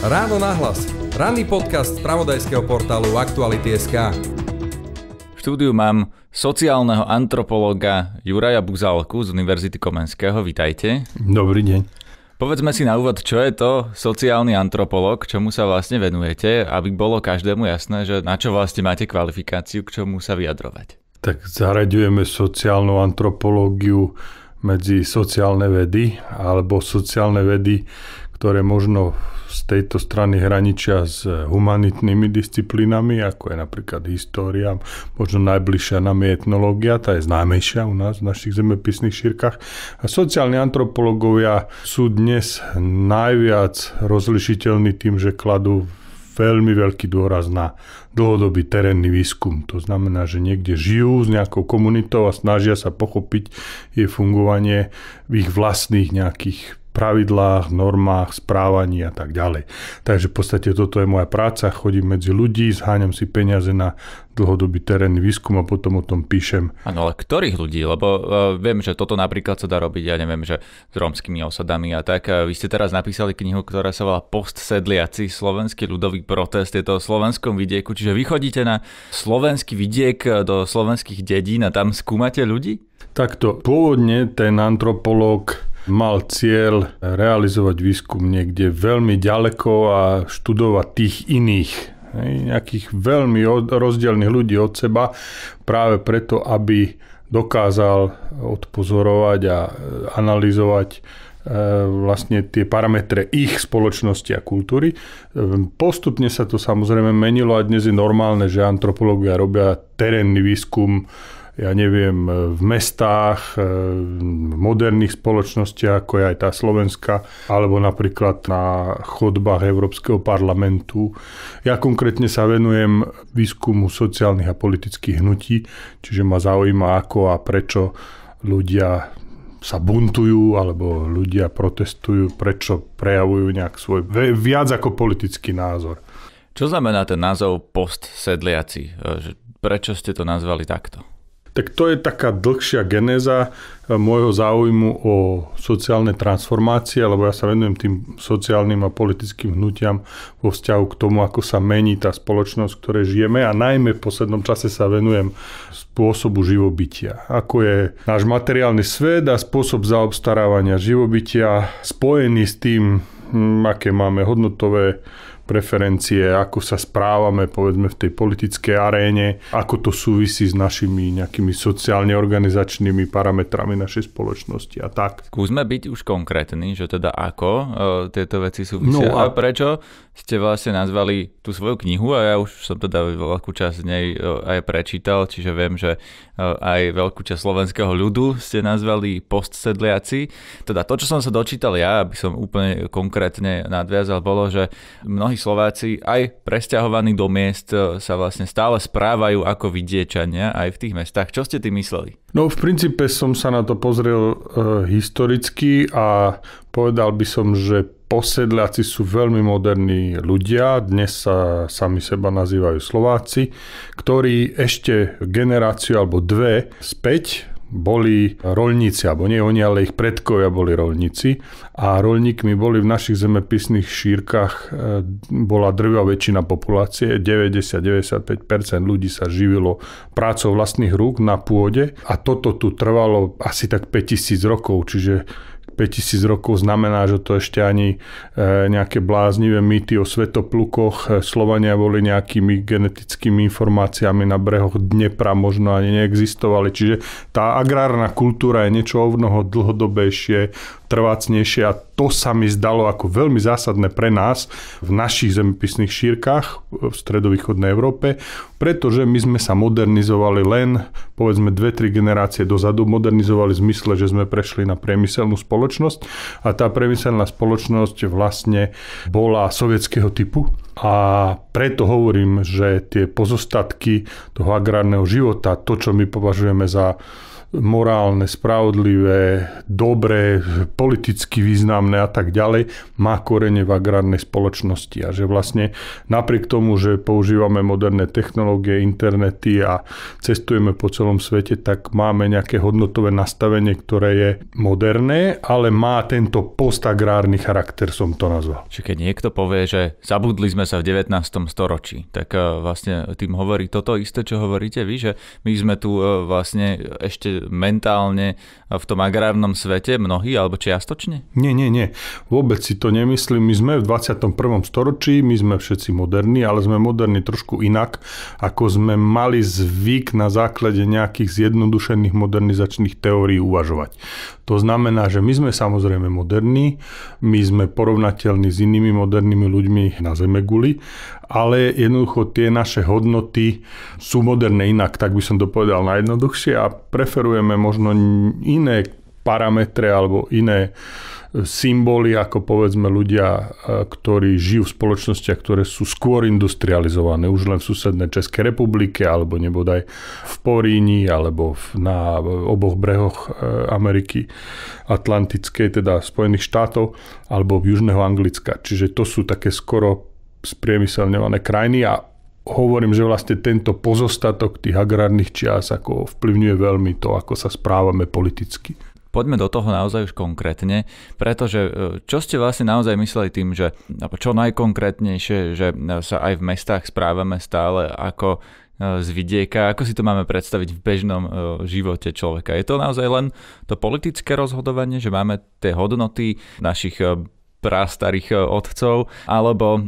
Ráno nahlas. Ranný podcast z pravodajského portálu Aktuality.sk. V štúdiu mám sociálneho antropológa Juraja Buzalku z Univerzity Komenského. Vítajte. Dobrý deň. Povedzme si na úvod, čo je to sociálny antropolog, čomu sa vlastne venujete, aby bolo každému jasné, že na čo vlastne máte kvalifikáciu, k čomu sa vyjadrovať. Tak zaraďujeme sociálnu antropológiu medzi sociálne vedy alebo sociálne vedy, ktoré možno z tejto strany hraničia s humanitnými disciplínami, ako je napríklad história, možno najbližšia nám je etnológia, tá je známejšia u nás v našich zemepisných šírkach. A sociálni antropológovia sú dnes najviac rozlišiteľní tým, že kladú veľmi veľký dôraz na dlhodobý terénny výskum. To znamená, že niekde žijú s nejakou komunitou a snažia sa pochopiť jej fungovanie v ich vlastných nejakých pravidlách, normách, správaní a tak ďalej. Takže v podstate toto je moja práca, chodím medzi ľudí, zháňam si peniaze na dlhodobý terénny výskum a potom o tom píšem. Áno, ale ktorých ľudí? Lebo uh, viem, že toto napríklad sa dá robiť, ja neviem, že s rómskymi osadami a tak. E, vy ste teraz napísali knihu, ktorá sa volá Postsedliaci, slovenský ľudový protest. Je to o slovenskom vidieku, čiže vy chodíte na slovenský vidiek e, do slovenských dedín a tam skúmate ľudí? Takto, pôvodne ten antropolog mal cieľ realizovať výskum niekde veľmi ďaleko a študovať tých iných, nejakých veľmi rozdielných ľudí od seba, práve preto, aby dokázal odpozorovať a e, analyzovať e, vlastne tie parametre ich spoločnosti a kultúry. E, postupne sa to samozrejme menilo a dnes je normálne, že antropológia robia terénny výskum ja neviem, e, v mestách, e, v moderných spoločnostiach, ako je aj tá Slovenska, alebo napríklad na chodbách Európskeho parlamentu. Ja konkrétne sa venujem výskumu sociálnych a politických hnutí, čiže ma zaujíma, ako a prečo ľudia sa buntujú alebo ľudia protestujú, prečo prejavujú nejak svoj viac ako politický názor. Čo znamená ten názov post sedliaci? E, prečo ste to nazvali takto? Tak to je taká dlhšia genéza e, môjho záujmu o sociálne transformácie, lebo ja sa venujem tým sociálnym a politickým hnutiam vo vzťahu k tomu, ako sa mení tá spoločnosť, v ktorej žijeme a najmä v poslednom čase sa venujem spôsobu živobytia. Ako je náš materiálny svet a spôsob zaobstarávania živobytia spojený s tým, aké máme hodnotové preferencie, ako sa správame povedzme v tej politickej aréne, ako to súvisí s našimi nejakými sociálne organizačnými parametrami našej spoločnosti a tak. Skúsme byť už konkrétni, že teda ako o, e, tieto veci súvisia no a... a prečo ste vlastne nazvali tú svoju knihu a ja už som teda veľkú časť z nej e, aj prečítal, čiže viem, že e, aj veľkú časť slovenského ľudu ste nazvali postsedliaci. Teda to, čo som sa dočítal ja, aby som úplne konkrétne nadviazal, bolo, že mnohí Slováci aj presťahovaní do miest e, sa vlastne stále správajú ako vidiečania aj v tých mestách. Čo ste tým mysleli? No v princípe som sa na to pozrel e, historicky a povedal by som, že posedľáci sú veľmi moderní ľudia, dnes sa sami seba nazývajú Slováci, ktorí ešte generáciu alebo dve späť boli rolníci, alebo nie oni, ale ich predkovia boli rolníci a rolníkmi boli v našich zemepisných šírkach e, bola drvivá väčšina populácie, 90-95% ľudí sa živilo prácou vlastných rúk na pôde a toto tu trvalo asi tak 5000 rokov, čiže 5000 rokov znamená, že to ešte ani e, nejaké bláznivé mýty o svetoplukoch e, Slovania boli nejakými genetickými informáciami na brehoch Dnepra možno ani neexistovali. Čiže tá agrárna kultúra je niečo o mnoho dlhodobejšie, trvácnejšie a to sa mi zdalo ako veľmi zásadné pre nás v našich zemepisných šírkach e, v stredovýchodnej Európe, pretože my sme sa modernizovali len povedzme 2-3 generácie dozadu, modernizovali v zmysle, že sme prešli na priemyselnú spoločnosť a tá priemyselná spoločnosť vlastne bola sovietského typu a preto hovorím, že tie pozostatky toho agrárneho života, to, čo my považujeme za morálne, spravodlivé, dobré, politicky významné a tak ďalej, má korene v agrárnej spoločnosti. A že vlastne napriek tomu, že používame moderné technológie, internety a cestujeme po celom svete, tak máme nejaké hodnotové nastavenie, ktoré je moderné, ale má tento postagrárny charakter, som to nazval. Čiže keď niekto povie, že zabudli sme sa v 19. storočí, tak e, vlastne tým hovorí toto isté, čo hovoríte vy, že my sme tu e, vlastne ešte mentálne v tom agrárnom svete mnohí alebo čiastočne? Nie, nie, nie. Vôbec si to nemyslím. My sme v 21. storočí, my sme všetci moderní, ale sme moderní trošku inak, ako sme mali zvyk na základe nejakých zjednodušených modernizačných teórií uvažovať. To znamená, že my sme samozrejme moderní, my sme porovnateľní s inými modernými ľuďmi na Zemeguli, ale jednoducho tie naše hodnoty sú moderné inak, tak by som to povedal najjednoduchšie a preferujeme možno iné parametre alebo iné e, symboly, ako povedzme ľudia, e, ktorí žijú v a ktoré sú skôr industrializované, už len v susednej Českej republike, alebo nebodaj v Poríni, alebo na oboch brehoch e, Ameriky Atlantickej, teda Spojených štátov, alebo v Južného Anglicka. Čiže to sú také skoro spriemyselňované krajiny a hovorím, že vlastne tento pozostatok tých agrárnych čias ako vplyvňuje veľmi to, ako sa správame politicky. Poďme do toho naozaj už konkrétne, pretože e, čo ste vlastne naozaj mysleli tým, že čo najkonkrétnejšie, že e, sa aj v mestách správame stále ako e, z vidieka, ako si to máme predstaviť v bežnom živote človeka. Je to naozaj len to politické rozhodovanie, že máme tie hodnoty našich prastarých e, otcov, alebo e,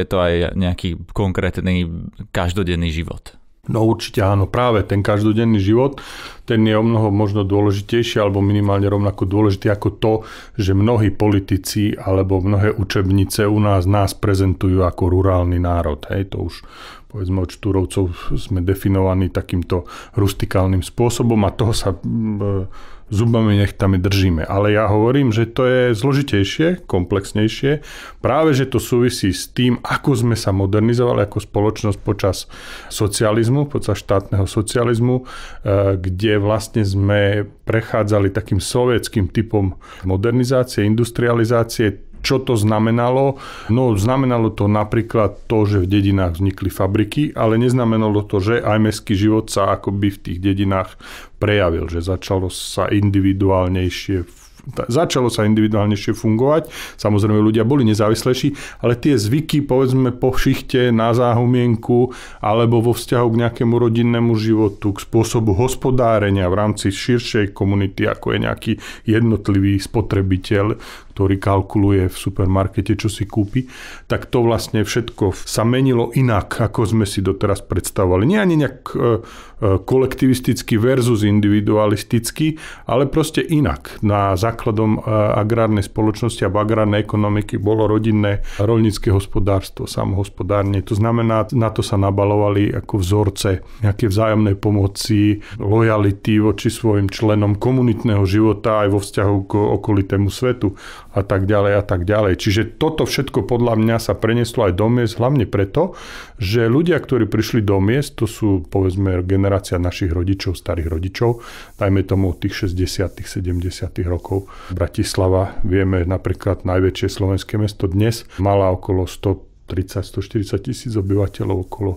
je to aj nejaký konkrétny každodenný život? No určite áno, práve ten každodenný život, ten je o mnoho možno dôležitejší alebo minimálne rovnako dôležitý ako to, že mnohí politici alebo mnohé učebnice u nás nás prezentujú ako rurálny národ. Hej, to už povedzme od Štúrovcov sme definovaní takýmto rustikálnym spôsobom a toho sa e, zubami nech tam držíme. Ale ja hovorím, že to je zložitejšie, komplexnejšie. Práve, že to súvisí s tým, ako sme sa modernizovali ako spoločnosť počas socializmu, počas štátneho socializmu, eh, kde vlastne sme prechádzali takým sovietským typom modernizácie, industrializácie, čo to znamenalo? No znamenalo to napríklad to, že v dedinách vznikli fabriky, ale neznamenalo to, že aj mestský život sa akoby v tých dedinách prejavil, že začalo sa individuálnejšie začalo sa individuálnejšie fungovať. Samozrejme, ľudia boli nezávislejší, ale tie zvyky, povedzme, po šichte, na záhumienku alebo vo vzťahu k nejakému rodinnému životu, k spôsobu hospodárenia v rámci širšej komunity, ako je nejaký jednotlivý spotrebiteľ, ktorý kalkuluje v supermarkete, čo si kúpi, tak to vlastne všetko sa menilo inak, ako sme si doteraz predstavovali. Nie ani nejak e, e, kolektivisticky versus individualisticky, ale proste inak. Na základom e, agrárnej spoločnosti a agrárnej ekonomiky bolo rodinné rolnícke hospodárstvo, samohospodárne. To znamená, na to sa nabalovali ako vzorce nejaké vzájomnej pomoci, lojality voči svojim členom komunitného života aj vo vzťahu k okolitému svetu a tak ďalej a tak ďalej. Čiže toto všetko podľa mňa sa preneslo aj do miest, hlavne preto, že ľudia, ktorí prišli do miest, to sú povedzme generácia našich rodičov, starých rodičov, dajme tomu od tých 60 70 rokov. Bratislava, vieme napríklad najväčšie slovenské mesto dnes, mala okolo 130-140 tisíc obyvateľov, okolo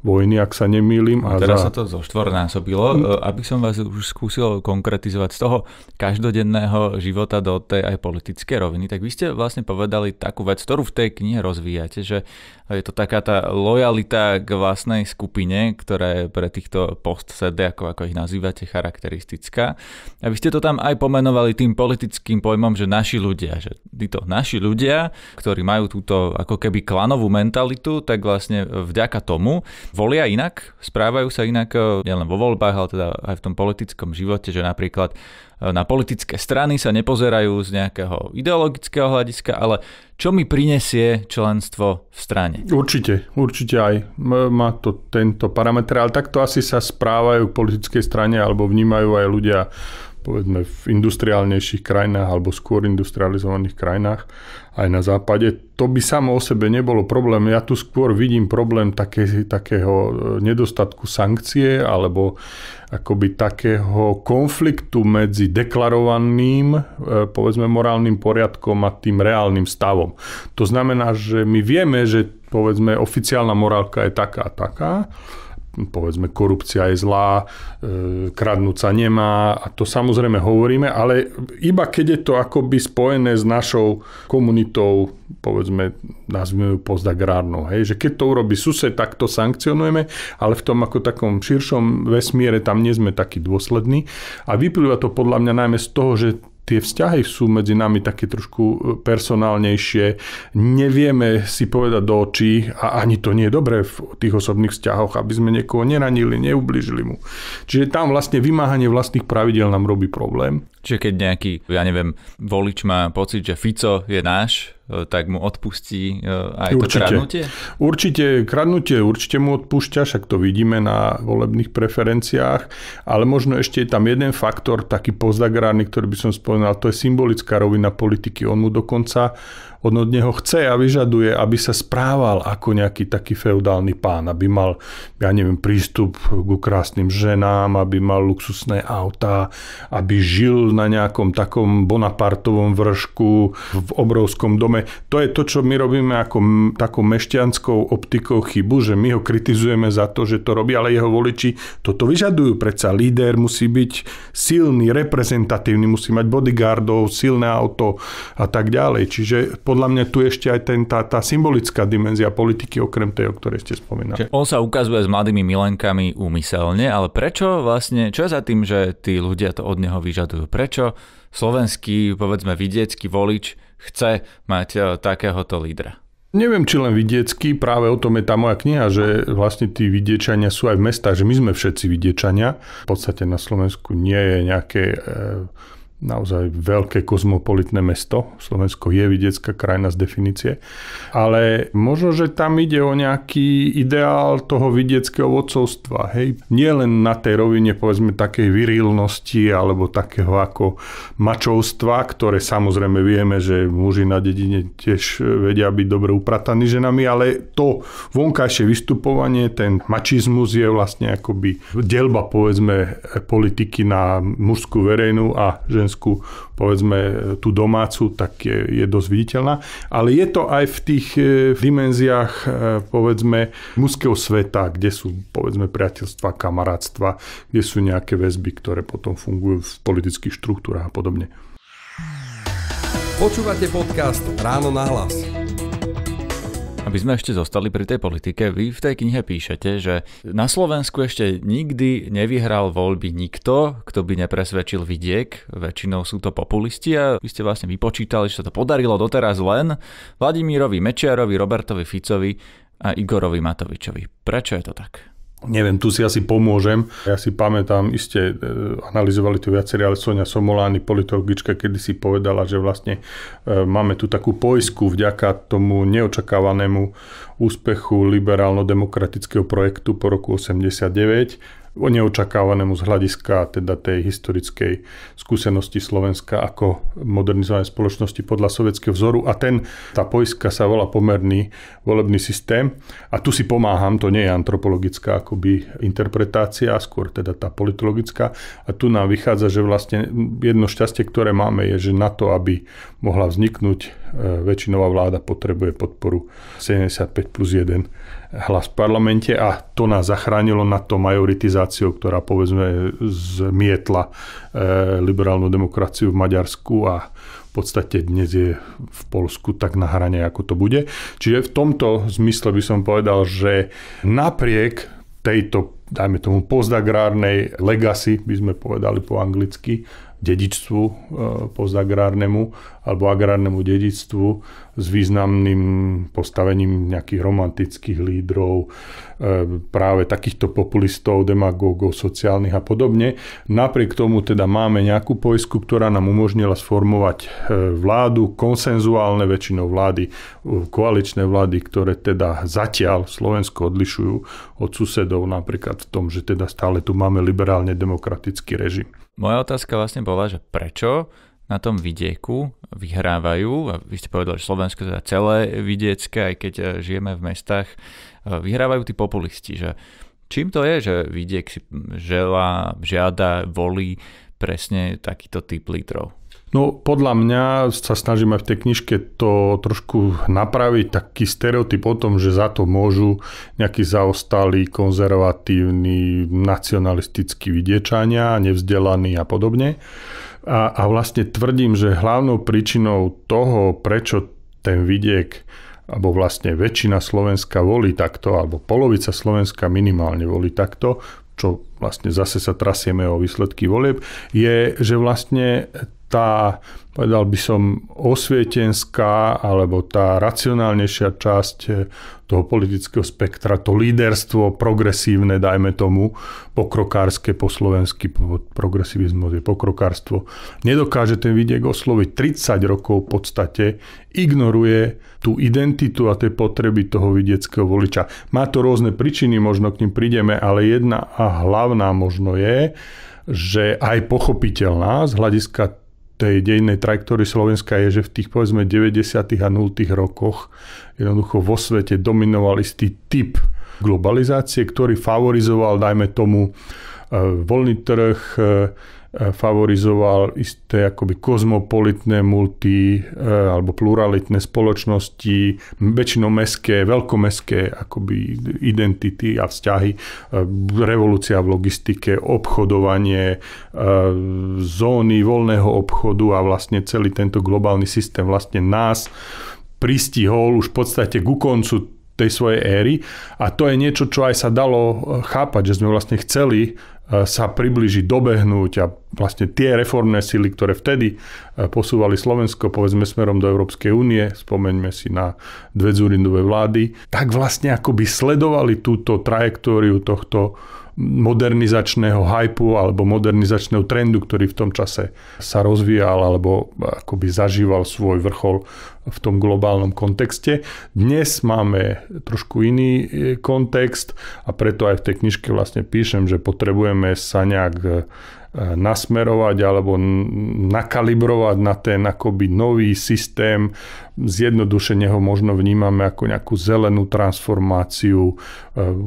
vojny, ak sa nemýlim. A Teraz za... sa to štvornásobilo. Hm. E, aby som vás už skúsil konkretizovať z toho každodenného života do tej aj politickej roviny, tak vy ste vlastne povedali takú vec, ktorú v tej knihe rozvíjate, že je to taká tá lojalita k vlastnej skupine, ktorá je pre týchto post ako, ako ich nazývate, charakteristická. A vy ste to tam aj pomenovali tým politickým pojmom, že naši ľudia, že títo naši ľudia, ktorí majú túto ako keby klanovú mentalitu, tak vlastne vďaka tomu Volia inak, správajú sa inak, eh, nielen vo voľbách, ale teda aj v tom politickom živote, že napríklad eh, na politické strany sa nepozerajú z nejakého ideologického hľadiska, ale čo mi prinesie členstvo v strane? Určite, určite aj. Má to tento parametr, ale takto asi sa správajú k politickej strane alebo vnímajú aj ľudia povedzme v industriálnejších krajinách alebo skôr industrializovaných krajinách aj na západe. To by samo o sebe nebolo problém. Ja tu skôr vidím problém také, takého e, nedostatku sankcie alebo akoby takého konfliktu medzi deklarovaným, e, povedzme, morálnym poriadkom a tým reálnym stavom. To znamená, že my vieme, že povedzme, oficiálna morálka je taká a taká, povedzme, korupcia je zlá, e, kradnúť sa nemá a to samozrejme hovoríme, ale iba keď je to akoby spojené s našou komunitou, povedzme, nazvime ju pozdagrárnou, hej, že keď to urobí sused, tak to sankcionujeme, ale v tom ako takom širšom vesmíre tam nie sme takí dôslední a vyplýva to podľa mňa najmä z toho, že tie vzťahy sú medzi nami také trošku e, personálnejšie. Nevieme si povedať do očí a ani to nie je dobré v tých osobných vzťahoch, aby sme niekoho neranili, neublížili mu. Čiže tam vlastne vymáhanie vlastných pravidel nám robí problém. Čiže keď nejaký, ja neviem, volič má pocit, že Fico je náš, e, tak mu odpustí e, aj určite. to kradnutie? Určite, kradnutie určite mu odpúšťa, však to vidíme na volebných preferenciách, ale možno ešte je tam jeden faktor, taký pozdagrány, ktorý by som spomínal, to je symbolická rovina politiky. On mu dokonca on od neho chce a vyžaduje, aby sa správal ako nejaký taký feudálny pán, aby mal, ja neviem, prístup k krásnym ženám, aby mal luxusné autá, aby žil na nejakom takom Bonapartovom vršku v obrovskom dome. To je to, čo my robíme ako takou mešťanskou optikou chybu, že my ho kritizujeme za to, že to robí, ale jeho voliči toto vyžadujú. Predsa líder musí byť silný, reprezentatívny, musí mať bodyguardov, silné auto a tak ďalej. Čiže podľa mňa tu ešte aj ten, tá, tá symbolická dimenzia politiky, okrem tej, o ktorej ste spomínali. Čiže on sa ukazuje s mladými milenkami úmyselne, ale prečo vlastne, čo je za tým, že tí ľudia to od neho vyžadujú? Prečo slovenský, povedzme vidiecký volič chce mať e, takéhoto lídra? Neviem, či len vidiecký, práve o tom je tá moja kniha, že vlastne tí vidiečania sú aj v mestách, že my sme všetci vidiečania. V podstate na Slovensku nie je nejaké... E, naozaj veľké kozmopolitné mesto. Slovensko je vidiecká krajina z definície. Ale možno, že tam ide o nejaký ideál toho vidieckého vodcovstva. Hej? Nie len na tej rovine povedzme takej virilnosti alebo takého ako mačovstva, ktoré samozrejme vieme, že muži na dedine tiež vedia byť dobre uprataní ženami, ale to vonkajšie vystupovanie, ten mačizmus je vlastne akoby delba povedzme politiky na mužskú verejnú a že. Slovensku, povedzme e, tú domácu, tak je, je dosť viditeľná. Ale je to aj v tých e, dimenziách, e, povedzme, mužského sveta, kde sú, povedzme, priateľstva, kamarátstva, kde sú nejaké väzby, ktoré potom fungujú v politických štruktúrach a podobne. Počúvate podcast Ráno na hlas. Aby sme ešte zostali pri tej politike, vy v tej knihe píšete, že na Slovensku ešte nikdy nevyhral voľby nikto, kto by nepresvedčil vidiek. Väčšinou sú to populisti a vy ste vlastne vypočítali, že sa to podarilo doteraz len Vladimírovi Mečiarovi, Robertovi Ficovi a Igorovi Matovičovi. Prečo je to tak? Neviem, tu si asi pomôžem. Ja si pamätám, iste e, analyzovali to viacerí, ale Sonia Somolány, politologička, kedy si povedala, že vlastne e, máme tu takú poisku vďaka tomu neočakávanému úspechu liberálno-demokratického projektu po roku 89, o neočakávanému z hľadiska teda tej historickej skúsenosti Slovenska ako modernizovanej spoločnosti podľa sovietského vzoru. A ten, tá poiska sa volá pomerný volebný systém. A tu si pomáham, to nie je antropologická akoby interpretácia, skôr teda tá politologická. A tu nám vychádza, že vlastne jedno šťastie, ktoré máme, je, že na to, aby mohla vzniknúť e, väčšinová vláda, potrebuje podporu 75 plus 1 hlas v parlamente a to nás zachránilo na to majoritizáciou, ktorá povedzme zmietla e, liberálnu demokraciu v Maďarsku a v podstate dnes je v Polsku tak na hrane, ako to bude. Čiže v tomto zmysle by som povedal, že napriek tejto, dajme tomu, postagrárnej legacy, by sme povedali po anglicky, dedičstvu e, postagrárnemu alebo agrárnemu dedičstvu s významným postavením nejakých romantických lídrov, e, práve takýchto populistov, demagógov, sociálnych a podobne. Napriek tomu teda máme nejakú poisku, ktorá nám umožnila sformovať e, vládu, konsenzuálne väčšinou vlády, koaličné vlády, ktoré teda zatiaľ Slovensko odlišujú od susedov napríklad v tom, že teda stále tu máme liberálne demokratický režim. Moja otázka vlastne bola, že prečo na tom vidieku vyhrávajú, a vy ste povedali, že Slovensko teda celé vidiecké, aj keď e, žijeme v mestách, e, vyhrávajú tí populisti, že čím to je, že vidiek si žela, žiada, volí presne takýto typ lídrov? No podľa mňa sa snažím aj v tej knižke to trošku napraviť, taký stereotyp o tom, že za to môžu nejakí zaostalí, konzervatívni, nacionalistickí vidiečania, nevzdelaní a podobne. A, a vlastne tvrdím, že hlavnou príčinou toho, prečo ten vidiek alebo vlastne väčšina Slovenska volí takto, alebo polovica Slovenska minimálne volí takto, čo vlastne zase sa trasieme o výsledky volieb, je, že vlastne tá, povedal by som, osvietenská alebo tá racionálnejšia časť eh, toho politického spektra, to líderstvo progresívne, dajme tomu, pokrokárske po slovensky, progresivizmus je pokrokárstvo, nedokáže ten vidiek osloviť 30 rokov v podstate, ignoruje tú identitu a tie potreby toho vidieckého voliča. Má to rôzne príčiny, možno k ním prídeme, ale jedna a hlavná možno je, že aj pochopiteľná z hľadiska tej dejnej trajektórii Slovenska je, že v tých povedzme 90. a 0. rokoch jednoducho vo svete dominoval istý typ globalizácie, ktorý favorizoval, dajme tomu, e, voľný trh, e, E, favorizoval isté akoby kozmopolitné multi e, alebo pluralitné spoločnosti, väčšinou meské, veľkomeské akoby identity a vzťahy, e, revolúcia v logistike, obchodovanie, zóny voľného obchodu a vlastne celý tento globálny systém vlastne nás pristihol už v podstate ku koncu tej svojej éry a to je niečo, čo aj sa dalo chápať, že sme vlastne chceli sa približiť, dobehnúť a vlastne tie reformné sily, ktoré vtedy e, posúvali Slovensko, povedzme smerom do Európskej únie, spomeňme si na dve Zurindové vlády, tak vlastne ako by sledovali túto trajektóriu tohto modernizačného hypu alebo modernizačného trendu, ktorý v tom čase sa rozvíjal alebo e, akoby zažíval svoj vrchol v tom globálnom kontexte. Dnes máme trošku iný e, kontext a preto aj v tej knižke vlastne píšem, že potrebujeme sa nejak Eh, nasmerovať alebo nakalibrovať na ten akoby nový systém zjednodušene ho možno vnímame ako nejakú zelenú transformáciu, e,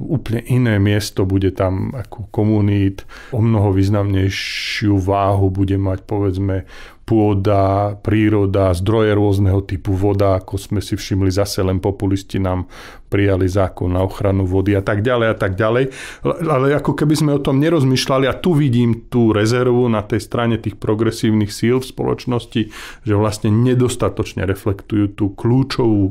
úplne iné miesto bude tam ako komunít, o mnoho významnejšiu váhu bude mať povedzme pôda, príroda, zdroje rôzneho typu voda, ako sme si všimli zase len populisti nám prijali zákon na ochranu vody a tak ďalej a tak ďalej. Ale ako keby sme o tom nerozmýšľali a tu vidím tú rezervu na tej strane tých progresívnych síl v spoločnosti, že vlastne nedostatočne reflektujú predstavujú tú kľúčovú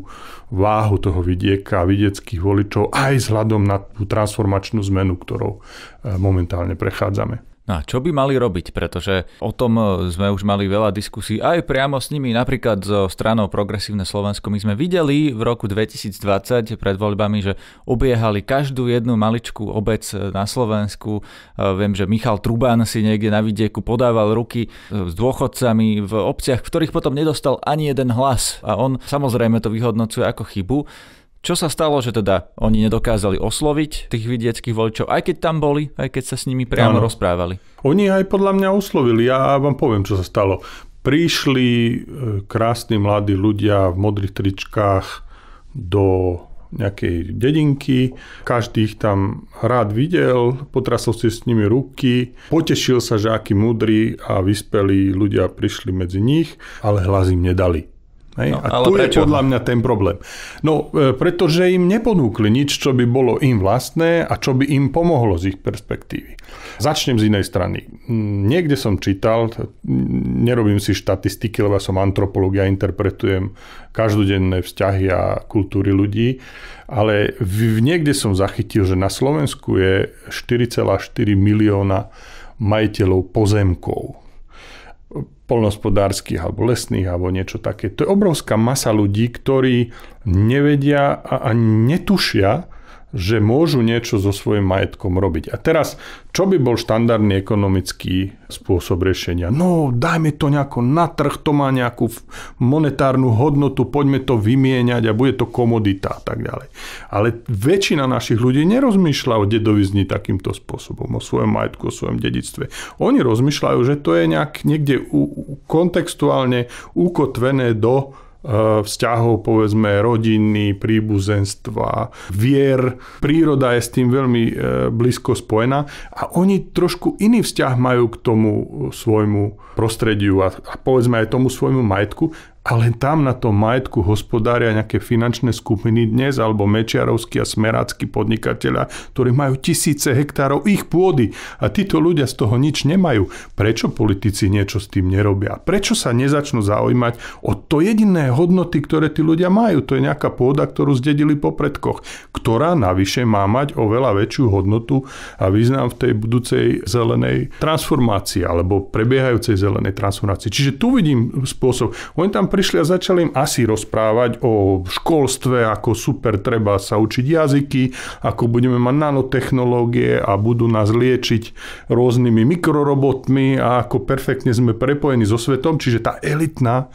váhu toho vidieka a vidieckých voličov aj vzhľadom na tú transformačnú zmenu, ktorou eh, momentálne prechádzame. No a čo by mali robiť? Pretože o tom eh, sme už mali veľa diskusí aj priamo s nimi, napríklad so stranou Progresívne Slovensko. My sme videli v roku 2020 pred voľbami, že obiehali každú jednu maličkú obec eh, na Slovensku. Eh, viem, že Michal Trubán si niekde na vidieku podával ruky s dôchodcami v obciach, v ktorých potom nedostal ani jeden hlas. A on samozrejme to vyhodnocuje ako chybu. Čo sa stalo, že teda oni nedokázali osloviť tých vidieckých voličov, aj keď tam boli, aj keď sa s nimi priamo ano. rozprávali? Oni aj podľa mňa oslovili, ja vám poviem, čo sa stalo. Prišli e, krásni mladí ľudia v modrých tričkách do nejakej dedinky, každý ich tam rád videl, potrasol si s nimi ruky, potešil sa, že akí múdri a vyspelí ľudia prišli medzi nich, ale hlas im nedali. Hej? No, a tu prečo? je podľa mňa ten problém. No, e, pretože im neponúkli nič, čo by bolo im vlastné a čo by im pomohlo z ich perspektívy. Začnem z inej strany. Mm, niekde som čítal, nerobím si štatistiky, lebo som antropológ, ja interpretujem každodenné vzťahy a kultúry ľudí, ale v, niekde som zachytil, že na Slovensku je 4,4 milióna majiteľov pozemkov polnospodárskych alebo lesných alebo niečo také. To je obrovská masa ľudí, ktorí nevedia a, a netušia, že môžu niečo so svojím majetkom robiť. A teraz, čo by bol štandardný ekonomický spôsob riešenia? No, dajme to nejako na trh, to má nejakú monetárnu hodnotu, poďme to vymieňať a bude to komodita a tak ďalej. Ale väčšina našich ľudí nerozmýšľa o dedovizni takýmto spôsobom, o svojom majetku, o svojom dedictve. Oni rozmýšľajú, že to je nejak niekde u, kontextuálne ukotvené do E, vzťahov, povedzme, rodiny, príbuzenstva, vier. Príroda je s tým veľmi e, blízko spojená a oni trošku iný vzťah majú k tomu e, svojmu prostrediu a, a povedzme aj tomu svojmu majetku, ale tam na tom majetku hospodária nejaké finančné skupiny dnes, alebo mečiarovskí a Smerácky podnikateľa, ktorí majú tisíce hektárov ich pôdy a títo ľudia z toho nič nemajú. Prečo politici niečo s tým nerobia? Prečo sa nezačnú zaujímať o to jediné hodnoty, ktoré tí ľudia majú? To je nejaká pôda, ktorú zdedili po predkoch, ktorá navyše má mať oveľa väčšiu hodnotu a význam v tej budúcej zelenej transformácii alebo prebiehajúcej zelenej transformácii. Čiže tu vidím spôsob. Oni tam prišli a začali im asi rozprávať o školstve, ako super treba sa učiť jazyky, ako budeme mať nanotechnológie a budú nás liečiť rôznymi mikrorobotmi a ako perfektne sme prepojení so svetom. Čiže tá elitná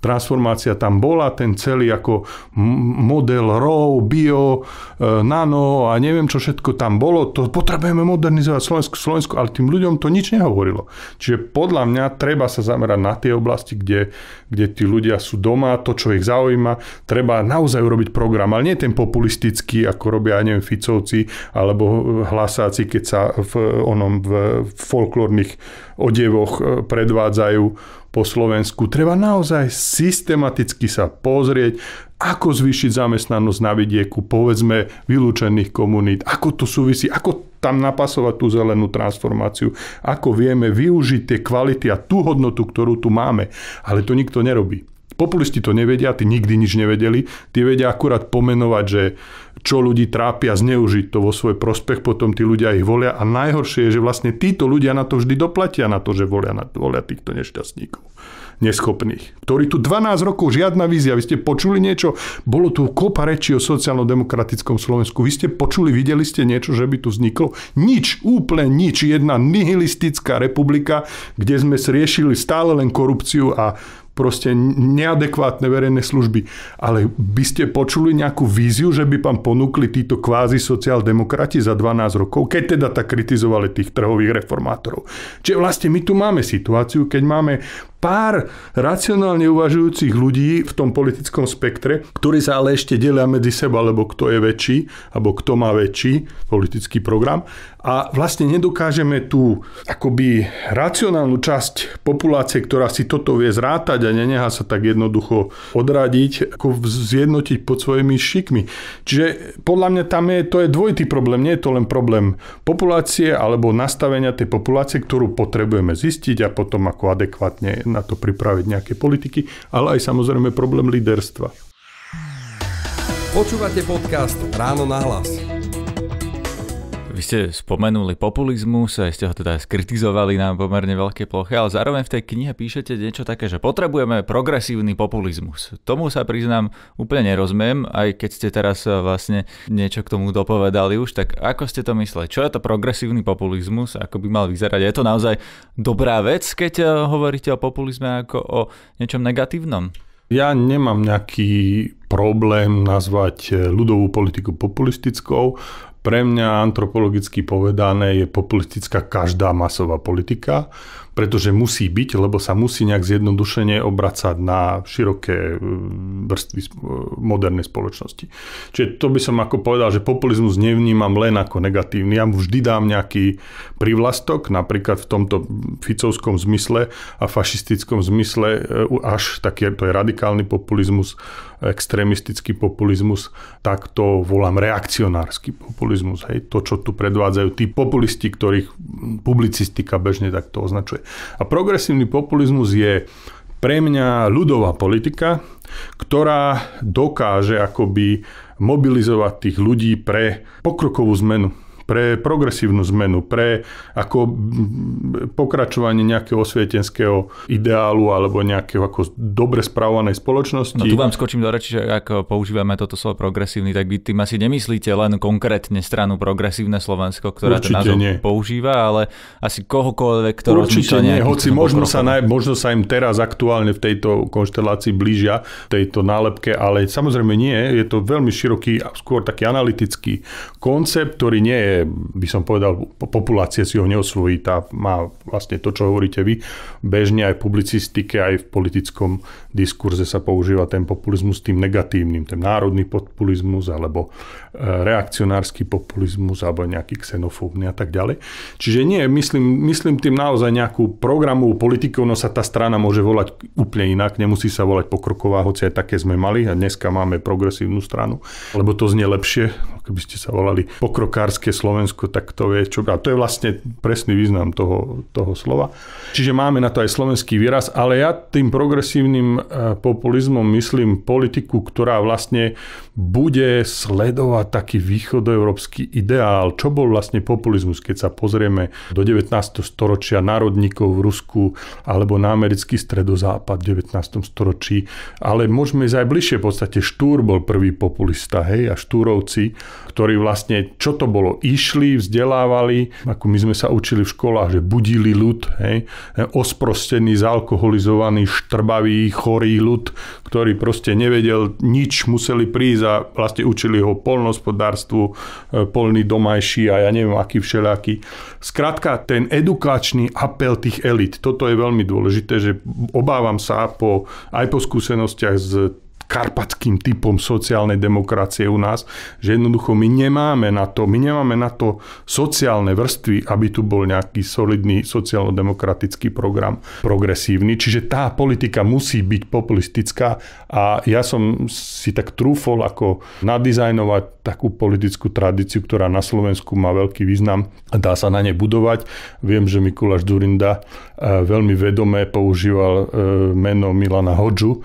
transformácia tam bola, ten celý ako model RAW, bio, e, nano a neviem čo všetko tam bolo, to potrebujeme modernizovať Slovensko, Slovensko, ale tým ľuďom to nič nehovorilo. Čiže podľa mňa treba sa zamerať na tie oblasti, kde, kde tí ľudia sú doma, to, čo ich zaujíma, treba naozaj urobiť program, ale nie ten populistický, ako robia, ja neviem, Ficovci alebo e, hlasáci, keď sa v onom v folklórnych odevoch e, predvádzajú po Slovensku. Treba naozaj systematicky sa pozrieť, ako zvýšiť zamestnanosť na vidieku, povedzme, vylúčených komunít, ako to súvisí, ako tam napasovať tú zelenú transformáciu, ako vieme využiť tie kvality a tú hodnotu, ktorú tu máme. Ale to nikto nerobí. Populisti to nevedia, tí nikdy nič nevedeli. Tí vedia akurát pomenovať, že čo ľudí trápia, zneužiť to vo svoj prospech, potom tí ľudia ich volia. A najhoršie je, že vlastne títo ľudia na to vždy doplatia, na to, že volia, na, volia týchto nešťastníkov neschopných, ktorí tu 12 rokov žiadna vízia. Vy ste počuli niečo? Bolo tu kopa rečí o sociálno-demokratickom Slovensku. Vy ste počuli, videli ste niečo, že by tu vzniklo? Nič, úplne nič. Jedna nihilistická republika, kde sme riešili stále len korupciu a proste neadekvátne verejné služby. Ale by ste počuli nejakú víziu, že by vám ponúkli títo kvázi sociál-demokrati za 12 rokov, keď teda tak kritizovali tých trhových reformátorov. Čiže vlastne my tu máme situáciu, keď máme pár racionálne uvažujúcich ľudí v tom politickom spektre, ktorí sa ale ešte delia medzi seba, lebo kto je väčší, alebo kto má väčší politický program. A vlastne nedokážeme tú akoby racionálnu časť populácie, ktorá si toto vie zrátať a nenehá sa tak jednoducho odradiť, ako zjednotiť pod svojimi šikmi. Čiže podľa mňa tam je, to je dvojitý problém, nie je to len problém populácie alebo nastavenia tej populácie, ktorú potrebujeme zistiť a potom ako adekvátne na to pripraviť nejaké politiky, ale aj samozrejme problém líderstva. Počúvate podcast Ráno na hlas. Vy ste spomenuli populizmus, a ste ho teda skritizovali na pomerne veľké ploche, ale zároveň v tej knihe píšete niečo také, že potrebujeme progresívny populizmus. Tomu sa priznám úplne nerozumiem, aj keď ste teraz eh, vlastne niečo k tomu dopovedali už, tak ako ste to mysleli? Čo je to progresívny populizmus? Ako by mal vyzerať? Je to naozaj dobrá vec, keď eh, hovoríte o populizme ako o niečom negatívnom? Ja nemám nejaký problém nazvať eh, ľudovú politiku populistickou. Pre mňa antropologicky povedané je populistická každá masová politika, pretože musí byť, lebo sa musí nejak zjednodušene obracať na široké e, vrstvy e, modernej spoločnosti. Čiže to by som ako povedal, že populizmus nevnímam len ako negatívny. Ja mu vždy dám nejaký privlastok, napríklad v tomto ficovskom zmysle a fašistickom zmysle e, až taký, to je radikálny populizmus, extrémistický populizmus, tak to volám reakcionársky populizmus. Hej. To, čo tu predvádzajú tí populisti, ktorých publicistika bežne takto označuje. A progresívny populizmus je pre mňa ľudová politika, ktorá dokáže akoby mobilizovať tých ľudí pre pokrokovú zmenu pre progresívnu zmenu, pre ako pokračovanie nejakého osvietenského ideálu alebo nejakého ako dobre správanej spoločnosti. No tu vám skočím do reči, že ak používame toto slovo progresívny, tak vy tým asi nemyslíte len konkrétne stranu Progresívne Slovensko, ktorá Určite ten názov nie. používa, ale asi kohokoľvek, kto Určite nie, hoci možno sa, na, možno sa im teraz aktuálne v tejto konštelácii blížia, tejto nálepke, ale samozrejme nie, je to veľmi široký, skôr taký analytický koncept, ktorý nie je by som povedal, populácia si ho neosvojí, tá má vlastne to, čo hovoríte vy. Bežne aj v publicistike, aj v politickom diskurze sa používa ten populizmus tým negatívnym, ten národný populizmus, alebo e, reakcionársky populizmus, alebo nejaký xenofóbny a tak ďalej. Čiže nie, myslím, myslím tým naozaj nejakú programu, politiku, no sa tá strana môže volať úplne inak, nemusí sa volať pokroková, hoci aj také sme mali a dneska máme progresívnu stranu, lebo to znie lepšie, keby ste sa volali pokrokárske Slovensko, tak to je čo... A to je vlastne presný význam toho, toho slova. Čiže máme na to aj slovenský výraz, ale ja tým progresívnym eh, populizmom myslím politiku, ktorá vlastne bude sledovať taký východoeurópsky ideál, čo bol vlastne populizmus, keď sa pozrieme do 19. storočia národníkov v Rusku alebo na americký stredozápad v 19. storočí, ale môžeme ísť aj bližšie, v podstate Štúr bol prvý populista, hej, a Štúrovci, ktorí vlastne, čo to bolo, išli, vzdelávali, ako my sme sa učili v školách, že budili ľud, hej, osprostený, zalkoholizovaný, štrbavý, chorý ľud, ktorý proste nevedel nič, museli prísť a a vlastne učili ho polnospodárstvu, e, polný domajší a ja neviem aký všelijaký. Skrátka, ten edukačný apel tých elit, toto je veľmi dôležité, že obávam sa po, aj po skúsenostiach z karpatským typom sociálnej demokracie u nás, že jednoducho my nemáme na to, my nemáme na to sociálne vrstvy, aby tu bol nejaký solidný sociálno-demokratický program progresívny. Čiže tá politika musí byť populistická a ja som si tak trúfol, ako nadizajnovať takú politickú tradíciu, ktorá na Slovensku má veľký význam a dá sa na ne budovať. Viem, že Mikuláš Durinda eh, veľmi vedomé používal eh, meno Milana Hodžu,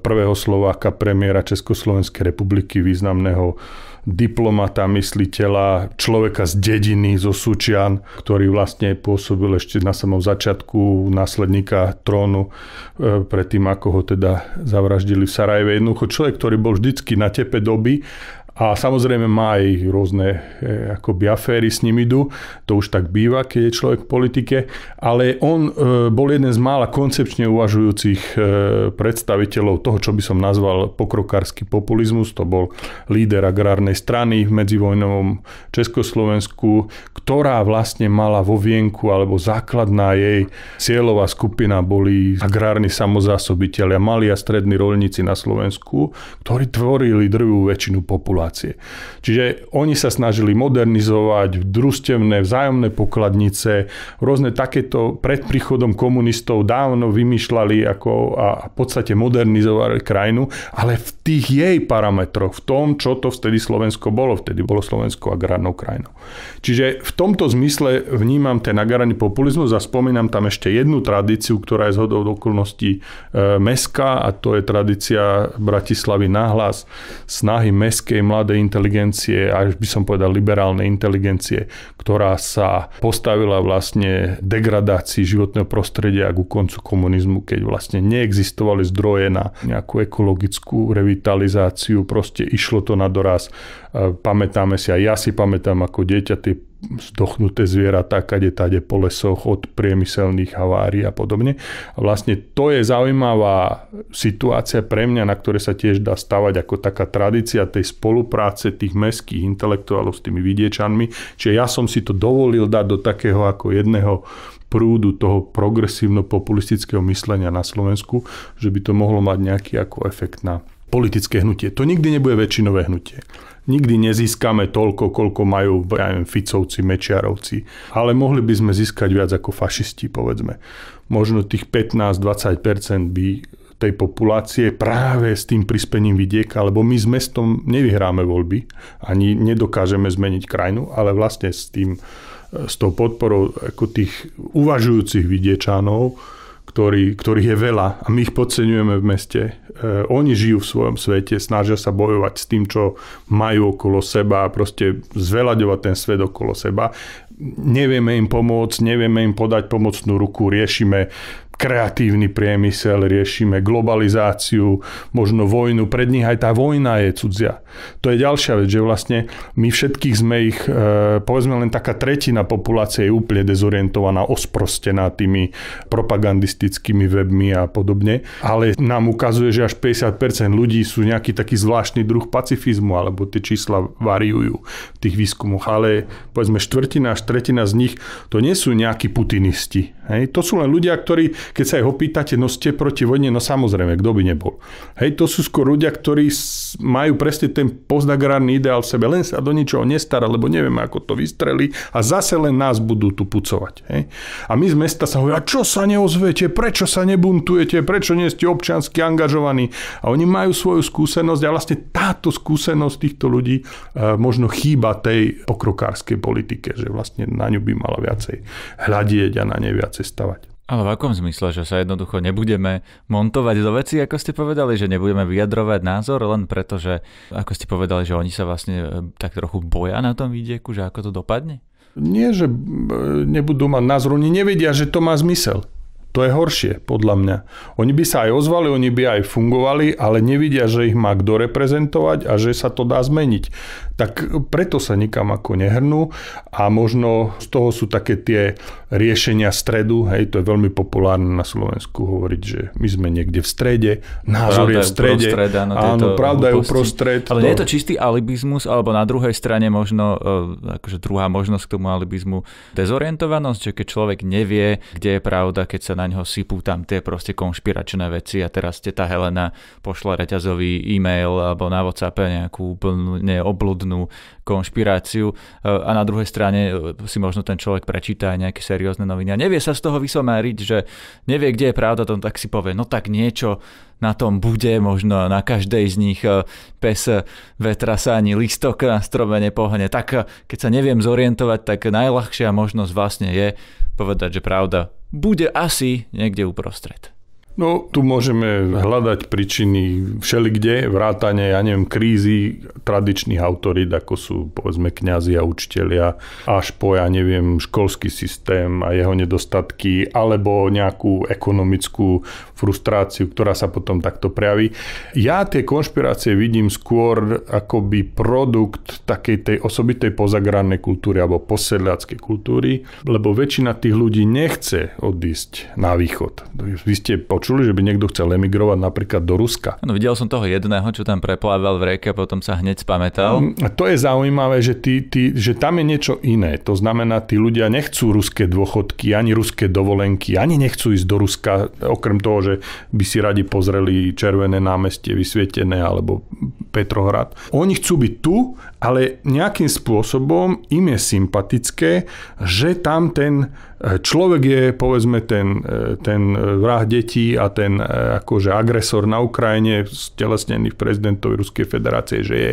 prvého Slováka, premiéra Československej republiky, významného diplomata, mysliteľa, človeka z dediny, zo Sučian, ktorý vlastne pôsobil ešte na samom začiatku následníka trónu, e, predtým ako ho teda zavraždili v Sarajeve. Jednoducho človek, ktorý bol vždycky na tepe doby a samozrejme má aj rôzne e, akoby aféry s ním idú, to už tak býva, keď je človek v politike, ale on e, bol jeden z mála koncepčne uvažujúcich e, predstaviteľov toho, čo by som nazval pokrokársky populizmus. To bol líder agrárnej strany v medzivojnovom Československu, ktorá vlastne mala vo vienku, alebo základná jej cieľová skupina boli agrárni samozásobiteľia mali a strední rolníci na Slovensku, ktorí tvorili drvú väčšinu populácie populácie. Čiže oni sa snažili modernizovať družstevné, vzájomné pokladnice, rôzne takéto pred príchodom komunistov dávno vymýšľali ako a v podstate modernizovali krajinu, ale v tých jej parametroch, v tom, čo to vtedy Slovensko bolo, vtedy bolo Slovensko agrárnou krajinou. Čiže v tomto zmysle vnímam ten agrárny populizmus a spomínam tam ešte jednu tradíciu, ktorá je zhodou okolností e, a to je tradícia Bratislavy nahlas snahy meskej mladej inteligencie, až by som povedal liberálnej inteligencie, ktorá sa postavila vlastne degradácii životného prostredia ku koncu komunizmu, keď vlastne neexistovali zdroje na nejakú ekologickú revitalizáciu, proste išlo to na doraz. E, pamätáme si, a ja si pamätám ako dieťa tie zdochnuté zvieratá kade tade po lesoch od priemyselných havárií a podobne. A vlastne to je zaujímavá situácia pre mňa, na ktoré sa tiež dá stavať ako taká tradícia tej spolupráce tých mestských intelektuálov s tými vidiečanmi. Čiže ja som si to dovolil dať do takého ako jedného prúdu toho progresívno-populistického myslenia na Slovensku, že by to mohlo mať nejaký ako efekt na politické hnutie. To nikdy nebude väčšinové hnutie nikdy nezískame toľko, koľko majú ja neviem, Ficovci, Mečiarovci. Ale mohli by sme získať viac ako fašisti, povedzme. Možno tých 15-20% by tej populácie práve s tým prispením vidieka, lebo my s mestom nevyhráme voľby, ani nedokážeme zmeniť krajinu, ale vlastne s tým, s tou podporou ako tých uvažujúcich vidiečanov, ktorý, ktorých je veľa a my ich podceňujeme v meste. E, oni žijú v svojom svete, snažia sa bojovať s tým, čo majú okolo seba a proste zvelaďovať ten svet okolo seba. Nevieme im pomôcť, nevieme im podať pomocnú ruku, riešime kreatívny priemysel, riešime globalizáciu, možno vojnu. Pred nich aj tá vojna je cudzia. To je ďalšia vec, že vlastne my všetkých sme ich, e, povedzme len taká tretina populácie je úplne dezorientovaná, osprostená tými propagandistickými webmi a podobne. Ale nám ukazuje, že až 50% ľudí sú nejaký taký zvláštny druh pacifizmu, alebo tie čísla variujú v tých výskumoch. Ale povedzme štvrtina až tretina z nich to nie sú nejakí putinisti. Hej? To sú len ľudia, ktorí keď sa ich opýtate, no ste proti vojne, no samozrejme, kto by nebol. Hej, to sú skôr ľudia, ktorí majú presne ten poznagrárny ideál v sebe, len sa do ničoho nestará, lebo nevieme, ako to vystreli a zase len nás budú tu pucovať. Hej. A my z mesta sa hovorí, čo sa neozvete, prečo sa nebuntujete, prečo nie ste občansky angažovaní. A oni majú svoju skúsenosť a vlastne táto skúsenosť týchto ľudí e, možno chýba tej pokrokárskej politike, že vlastne na ňu by mala viacej hľadieť a na nej viacej stavať. Ale v akom zmysle, že sa jednoducho nebudeme montovať do veci, ako ste povedali, že nebudeme vyjadrovať názor len preto, že ako ste povedali, že oni sa vlastne e, tak trochu boja na tom vidieku, že ako to dopadne? Nie, že e, nebudú mať názor, oni nevedia, že to má zmysel. To je horšie, podľa mňa. Oni by sa aj ozvali, oni by aj fungovali, ale nevidia, že ich má kto reprezentovať a že sa to dá zmeniť. Tak preto sa nikam ako nehrnú a možno z toho sú také tie riešenia stredu, hej, to je veľmi populárne na Slovensku hovoriť, že my sme niekde v strede, názor pravda je v strede, je uprostred. áno, pravda je uprostred. Ale to... nie je to čistý alibizmus, alebo na druhej strane možno, e, akože druhá možnosť k tomu alibizmu, dezorientovanosť, že keď človek nevie, kde je pravda, keď sa na ňo sypú tam tie proste konšpiračné veci a teraz ste tá Helena pošla reťazový e-mail alebo na Whatsappe nejakú úplne obludnú konšpiráciu e, a na druhej strane e, si možno ten človek prečíta aj nejaké seriózne noviny a nevie sa z toho vysomáriť, že nevie, kde je pravda, to tak si povie, no tak niečo na tom bude, možno na každej z nich e, pes vetra sa ani listok na strome nepohne. Tak keď sa neviem zorientovať, tak najľahšia možnosť vlastne je povedať, že pravda bude asi niekde uprostred. No, tu môžeme hľadať príčiny všelikde, vrátane, ja neviem, krízy tradičných autorít, ako sú povedzme kňazi a učitelia, až po, ja neviem, školský systém a jeho nedostatky, alebo nejakú ekonomickú frustráciu, ktorá sa potom takto prejaví. Ja tie konšpirácie vidím skôr akoby produkt takej tej osobitej pozagrannej kultúry alebo posedľackej kultúry, lebo väčšina tých ľudí nechce odísť na východ. Vy ste počuli, že by niekto chcel emigrovať napríklad do Ruska. No, videl som toho jedného, čo tam preplával v rieke a potom sa hneď spamätal. Mm, a to je zaujímavé, že, ty, ty, že tam je niečo iné. To znamená, tí ľudia nechcú ruské dôchodky, ani ruské dovolenky, ani nechcú ísť do Ruska, okrem toho, že by si radi pozreli Červené námestie vysvietené alebo Petrohrad. Oni chcú byť tu, ale nejakým spôsobom im je sympatické, že tam ten Človek je, povedzme, ten, e, ten vrah detí a ten e, akože agresor na Ukrajine, stelesnený v prezidentovi Ruskej federácie, že je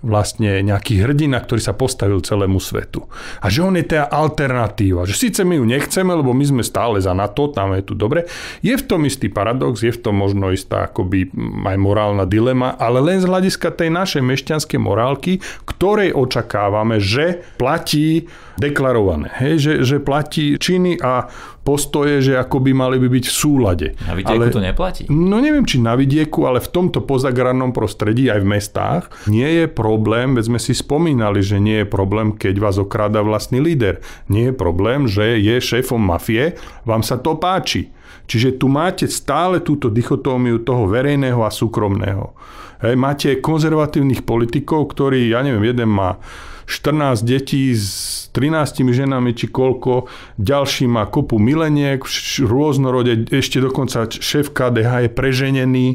vlastne nejaký hrdina, ktorý sa postavil celému svetu. A že on je tá alternatíva. Že síce my ju nechceme, lebo my sme stále za NATO, tam je tu dobre. Je v tom istý paradox, je v tom možno istá akoby aj morálna dilema, ale len z hľadiska tej našej mešťanskej morálky, ktorej očakávame, že platí deklarované. Hej? Že, že platí, či činy a postoje, že akoby mali by byť v súlade. Na vidieku ale, to neplatí? No neviem, či na vidieku, ale v tomto pozagrannom prostredí, aj v mestách, nie je problém, veď sme si spomínali, že nie je problém, keď vás okráda vlastný líder. Nie je problém, že je šéfom mafie, vám sa to páči. Čiže tu máte stále túto dichotómiu toho verejného a súkromného. Hej, máte konzervatívnych politikov, ktorí, ja neviem, jeden má 14 detí z s 13 ženami či koľko, ďalší má kopu mileniek, rôznorode, ešte dokonca šéf KDH je preženený,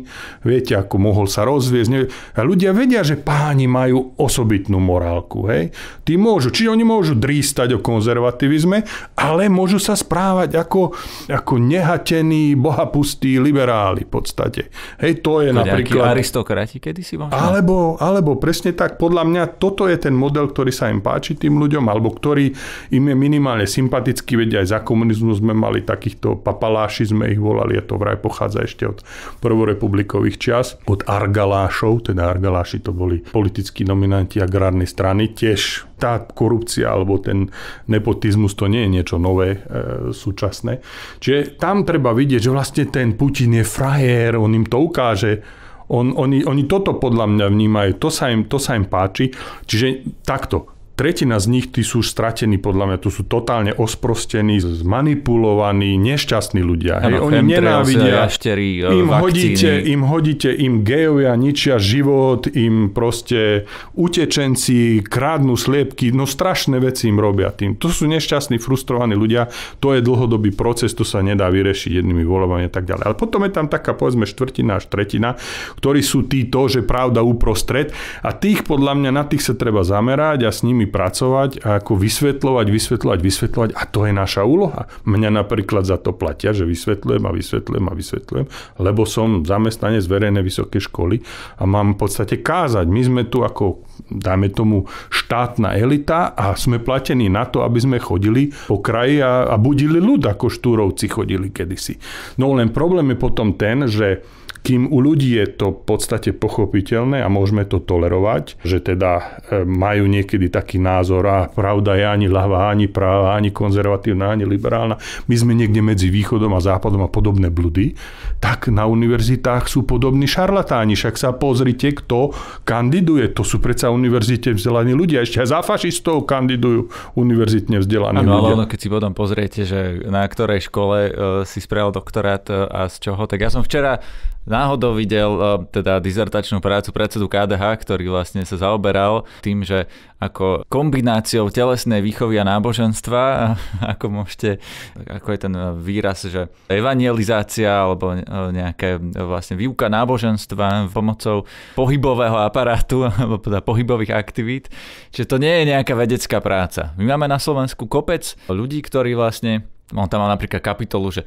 viete, ako mohol sa rozviezť. A ľudia vedia, že páni majú osobitnú morálku, hej. Tí môžu, či oni môžu drístať o konzervativizme, ale môžu sa správať ako, ako nehatení, bohapustí liberáli v podstate. Hej, to je to napríklad... aristokrati kedysi možno? Alebo, alebo presne tak, podľa mňa toto je ten model, ktorý sa im páči tým ľuďom, alebo ktorý im je minimálne sympatický, veď aj za komunizmu sme mali takýchto papaláši, sme ich volali a to vraj pochádza ešte od prvorepublikových čas, od Argalášov, teda Argaláši to boli politickí nominanti agrárnej strany, tiež tá korupcia alebo ten nepotizmus to nie je niečo nové, e, súčasné. Čiže tam treba vidieť, že vlastne ten Putin je frajer, on im to ukáže, on, oni, oni toto podľa mňa vnímajú, to sa, im, to sa im páči. Čiže takto, Tretina z nich, tí sú už stratení podľa mňa, tu sú totálne osprostení, zmanipulovaní, nešťastní ľudia. Hej, oni nenávidia, jaštery, e, im, vakcíny. hodíte, im hodíte, im gejovia ničia život, im proste utečenci krádnu sliepky, no strašné veci im robia tým. To sú nešťastní, frustrovaní ľudia, to je dlhodobý proces, to sa nedá vyriešiť jednými voľbami a tak ďalej. Ale potom je tam taká povedzme štvrtina až tretina, ktorí sú tí to, že pravda uprostred a tých podľa mňa na tých sa treba zamerať a s nimi by pracovať a ako vysvetľovať, vysvetľovať, vysvetľovať a to je naša úloha. Mňa napríklad za to platia, že vysvetľujem a vysvetľujem a vysvetľujem, lebo som zamestnanec verejnej vysokej školy a mám v podstate kázať. My sme tu ako, dajme tomu, štátna elita a sme platení na to, aby sme chodili po kraji a, a budili ľud, ako štúrovci chodili kedysi. No len problém je potom ten, že kým u ľudí je to v podstate pochopiteľné a môžeme to tolerovať, že teda e, majú niekedy taký názor a pravda je ani ľavá, ani práva, ani konzervatívna, ani liberálna. My sme niekde medzi východom a západom a podobné bludy. Tak na univerzitách sú podobní šarlatáni. Však sa pozrite, kto kandiduje. To sú predsa univerzite vzdelaní ľudia. Ešte aj za fašistov kandidujú univerzitne vzdelaní ano, ľudia. Ale keď si potom pozriete, že na ktorej škole e, si spravil doktorát e, a z čoho, tak ja som včera náhodou videl e, teda dizertačnú prácu predsedu KDH, ktorý vlastne sa zaoberal tým, že ako kombináciou telesnej výchovy a náboženstva, ako môžete, ako je ten výraz, že evangelizácia alebo e, nejaké e, vlastne výuka náboženstva pomocou pohybového aparátu alebo teda pohybových aktivít. že to nie je nejaká vedecká práca. My máme na Slovensku kopec ľudí, ktorí vlastne on tam má napríklad kapitolu, že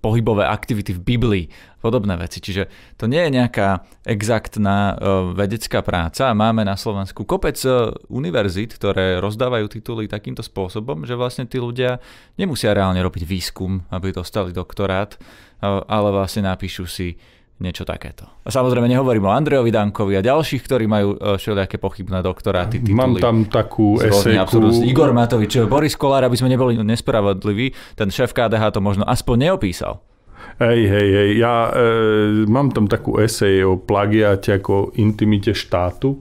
pohybové aktivity v Biblii, podobné veci. Čiže to nie je nejaká exaktná e, vedecká práca. Máme na Slovensku kopec e, univerzít, ktoré rozdávajú tituly takýmto spôsobom, že vlastne tí ľudia nemusia reálne robiť výskum, aby dostali doktorát, e, ale vlastne napíšu si niečo takéto. A samozrejme nehovorím o Andrejovi Dankovi a ďalších, ktorí majú e, všelijaké pochybné doktoráty, tituly. Mám tam takú esejku. Igor Matovič, Boris Kolár, aby sme neboli nespravodliví, ten šéf KDH to možno aspoň neopísal. Hej, hej, hej. Ja e, mám tam takú esej o plagiate ako intimite štátu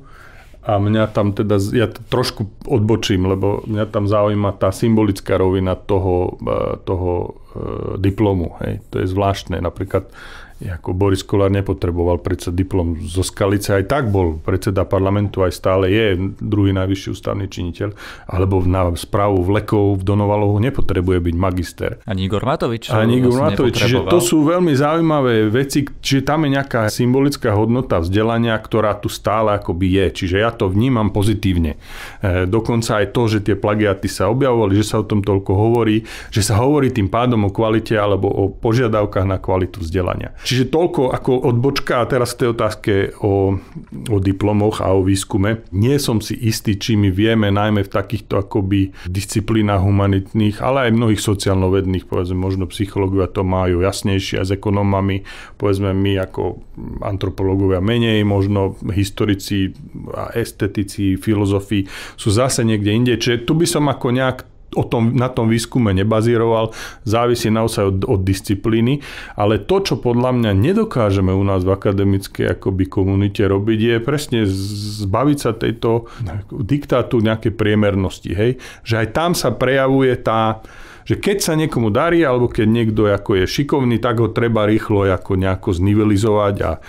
a mňa tam teda, ja trošku odbočím, lebo mňa tam zaujíma tá symbolická rovina toho, e, toho e, diplomu. Hej. To je zvláštne. Napríklad ako Boris Kolár nepotreboval predsa diplom zo Skalice, aj tak bol predseda parlamentu, aj stále je druhý najvyšší ústavný činiteľ, alebo na správu vlekov v Donovalohu nepotrebuje byť magister. Ani Igor Matovič. Ani Igor Matovič, čiže to sú veľmi zaujímavé veci, čiže tam je nejaká symbolická hodnota vzdelania, ktorá tu stále akoby je, čiže ja to vnímam pozitívne. E, dokonca aj to, že tie plagiaty sa objavovali, že sa o tom toľko hovorí, že sa hovorí tým pádom o kvalite alebo o požiadavkách na kvalitu vzdelania. Čiže toľko ako odbočka a teraz k tej otázke o, o diplomoch a o výskume. Nie som si istý, či my vieme najmä v takýchto akoby disciplínach humanitných, ale aj mnohých sociálnovedných, povedzme možno psychológovia to majú jasnejšie a s ekonomami, povedzme my ako antropológovia menej, možno historici a estetici, filozofi sú zase niekde inde. Čiže tu by som ako nejak o tom, na tom výskume nebazíroval, závisí naozaj od, od disciplíny, ale to, čo podľa mňa nedokážeme u nás v akademickej akoby komunite robiť, je presne zbaviť sa tejto diktátu nejakej priemernosti, hej? že aj tam sa prejavuje tá, že keď sa niekomu darí, alebo keď niekto ako je šikovný, tak ho treba rýchlo ako nejako znivelizovať a e,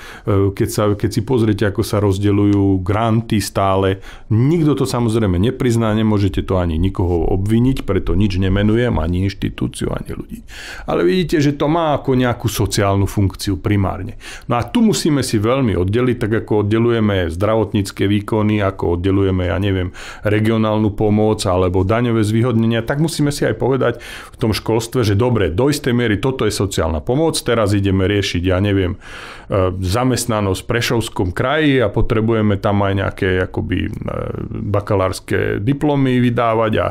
keď, sa, keď si pozriete, ako sa rozdeľujú granty stále, nikto to samozrejme neprizná, nemôžete to ani nikoho obviniť, preto nič nemenujem, ani inštitúciu, ani ľudí. Ale vidíte, že to má ako nejakú sociálnu funkciu primárne. No a tu musíme si veľmi oddeliť, tak ako oddelujeme zdravotnícke výkony, ako oddelujeme, ja neviem, regionálnu pomoc alebo daňové zvýhodnenia, tak musíme si aj povedať, v tom školstve, že dobre, do istej miery toto je sociálna pomoc, teraz ideme riešiť, ja neviem, e, zamestnanosť v Prešovskom kraji a potrebujeme tam aj nejaké akoby e, bakalárske diplomy vydávať a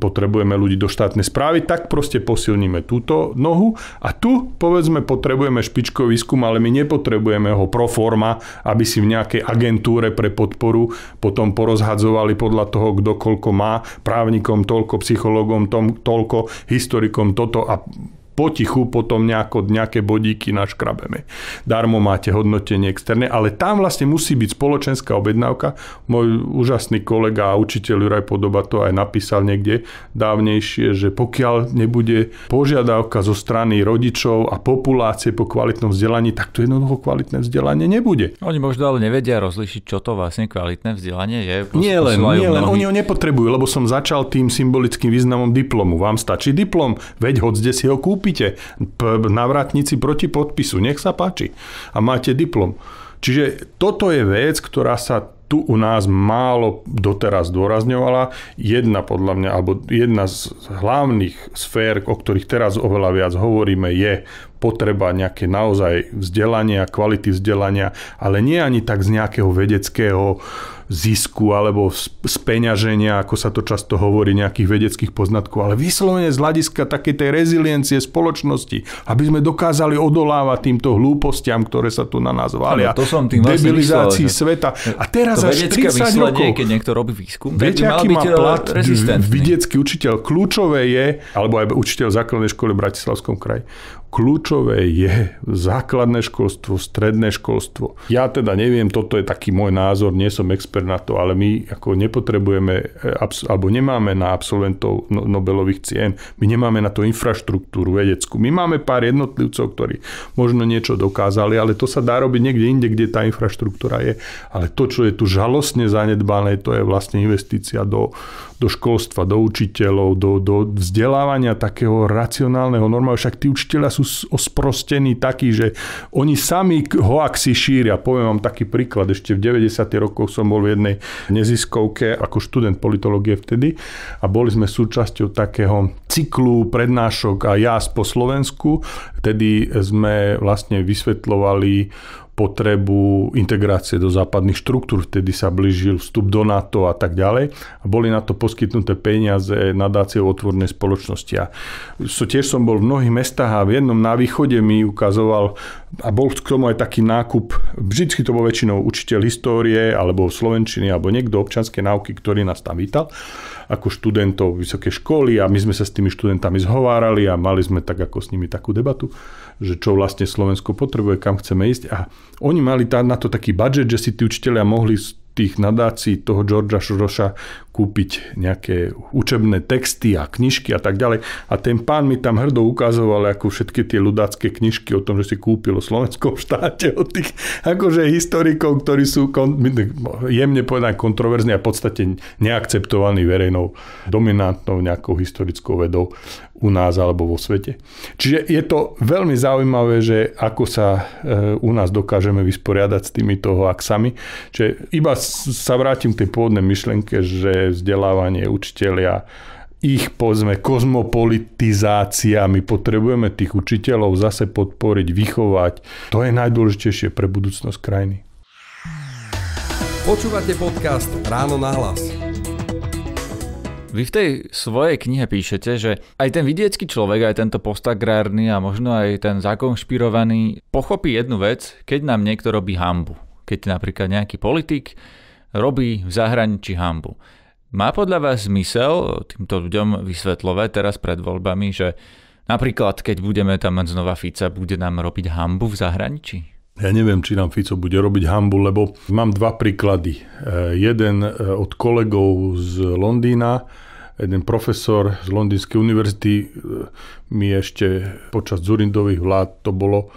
potrebujeme ľudí do štátnej správy, tak proste posilníme túto nohu a tu povedzme potrebujeme špičkový výskum, ale my nepotrebujeme ho pro forma, aby si v nejakej agentúre pre podporu potom porozhadzovali podľa toho, kto koľko má, právnikom toľko, psychologom tom, toľko, historikom toto a potichu potom nejako, nejaké bodíky naškrabeme. Darmo máte hodnotenie externé, ale tam vlastne musí byť spoločenská objednávka. Môj úžasný kolega a učiteľ Juraj Podoba to aj napísal niekde dávnejšie, že pokiaľ nebude požiadavka zo strany rodičov a populácie po kvalitnom vzdelaní, tak to jednoducho kvalitné vzdelanie nebude. Oni možno ale nevedia rozlišiť, čo to vlastne kvalitné vzdelanie je. nie len, nie len. oni ho nepotrebujú, lebo som začal tým symbolickým významom diplomu. Vám stačí diplom, veď hodzde si ho kúpi kúpite vratnici proti podpisu, nech sa páči a máte diplom. Čiže toto je vec, ktorá sa tu u nás málo doteraz dôrazňovala. Jedna podľa mňa, alebo jedna z hlavných sfér, o ktorých teraz oveľa viac hovoríme, je potreba nejaké naozaj vzdelania, kvality vzdelania, ale nie ani tak z nejakého vedeckého zisku alebo speňaženia, ako sa to často hovorí, nejakých vedeckých poznatkov, ale vyslovene z hľadiska takej tej reziliencie spoločnosti, aby sme dokázali odolávať týmto hlúpostiam, ktoré sa tu na nás valia, no, to som tým vlastne debilizácii vlastne sveta. A teraz to až 30 rokov... Keď niekto robí výskum, viete, aký má e, plat vedecký učiteľ? Kľúčové je, alebo aj učiteľ základnej školy v Bratislavskom kraji, kľúčové je základné školstvo, stredné školstvo. Ja teda neviem, toto je taký môj názor, nie som expert na to, ale my ako nepotrebujeme, eh, alebo nemáme na absolventov no-, Nobelových cien, my nemáme na to infraštruktúru vedeckú. My máme pár jednotlivcov, ktorí možno niečo dokázali, ale to sa dá robiť niekde inde, kde tá infraštruktúra je. Ale to, čo je tu žalostne zanedbané, to je vlastne investícia do do školstva, do učiteľov, do, do vzdelávania takého racionálneho normálu. Však tí učiteľia sú osprostení takí, že oni sami hoaxi šíria. Poviem vám taký príklad. Ešte v 90. rokoch som bol v jednej neziskovke ako študent politológie vtedy a boli sme súčasťou takého cyklu prednášok a jazd po Slovensku. Vtedy sme vlastne vysvetlovali potrebu integrácie do západných štruktúr, vtedy sa blížil vstup do NATO a tak ďalej. A boli na to poskytnuté peniaze nadáciou otvornej spoločnosti. A so, tiež som bol v mnohých mestách a v jednom na východe mi ukazoval, a bol k tomu aj taký nákup, vždycky to bol väčšinou učiteľ histórie, alebo slovenčiny, alebo niekto občanské náuky, ktorý nás tam vítal ako študentov vysokej školy a my sme sa s tými študentami zhovárali a mali sme tak ako s nimi takú debatu že čo vlastne Slovensko potrebuje, kam chceme ísť. A oni mali tá, na to taký budget, že si tí učiteľia mohli z tých nadácií toho Georgia Šroša kúpiť nejaké učebné texty a knižky a tak ďalej. A ten pán mi tam hrdo ukazoval ako všetky tie ľudácké knižky o tom, že si kúpil o slovenskom štáte od tých akože historikov, ktorí sú kon, jemne povedané kontroverzní a v podstate neakceptovaní verejnou dominantnou nejakou historickou vedou u nás alebo vo svete. Čiže je to veľmi zaujímavé, že ako sa e, u nás dokážeme vysporiadať s týmito hoaxami. Čiže iba sa vrátim k tej pôvodnej myšlenke, že vzdelávanie učiteľia ich, pozme kozmopolitizácia. My potrebujeme tých učiteľov zase podporiť, vychovať. To je najdôležitejšie pre budúcnosť krajiny. Počúvate podcast Ráno na hlas. Vy v tej svojej knihe píšete, že aj ten vidiecký človek, aj tento postagrárny a možno aj ten zakonšpirovaný pochopí jednu vec, keď nám niekto robí hambu. Keď napríklad nejaký politik robí v zahraničí hambu. Má podľa vás zmysel týmto ľuďom vysvetľovať teraz pred voľbami, že napríklad keď budeme tam mať znova Fica, bude nám robiť hambu v zahraničí? Ja neviem, či nám Fico bude robiť hambu, lebo mám dva príklady. E, jeden e, od kolegov z Londýna, jeden profesor z Londýnskej univerzity e, mi ešte počas Zurindových vlád to bolo,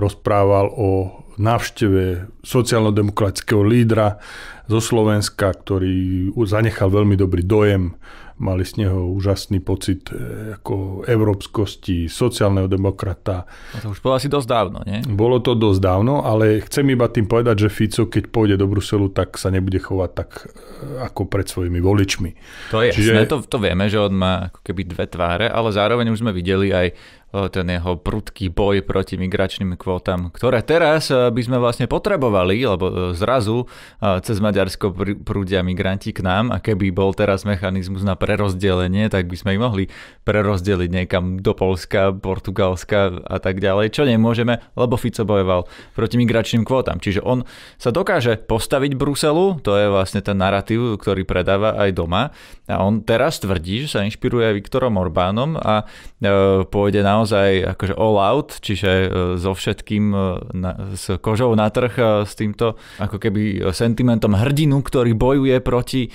rozprával o návšteve sociálno-demokratického lídra zo Slovenska, ktorý zanechal veľmi dobrý dojem mali z neho úžasný pocit e, ako európskosti, sociálneho demokrata. A to už bolo asi dosť dávno, nie? Bolo to dosť dávno, ale chcem iba tým povedať, že Fico, keď pôjde do Bruselu, tak sa nebude chovať tak e, ako pred svojimi voličmi. To je Čiže... sme to, to vieme, že on má ako keby dve tváre, ale zároveň už sme videli aj ten jeho prudký boj proti migračným kvótam, ktoré teraz e, by sme vlastne potrebovali, lebo e, zrazu e, cez Maďarsko prúdia migranti k nám a keby bol teraz mechanizmus na prerozdelenie, tak by sme ich mohli prerozdeliť niekam do Polska, Portugalska a tak ďalej, čo nemôžeme, lebo Fico bojoval proti migračným kvótam. Čiže on sa dokáže postaviť Bruselu, to je vlastne ten narratív, ktorý predáva aj doma a on teraz tvrdí, že sa inšpiruje Viktorom Orbánom a e, pôjde na naozaj akože all out, čiže e, so všetkým e, na, s kožou na trh, e, s týmto ako keby sentimentom hrdinu, ktorý bojuje proti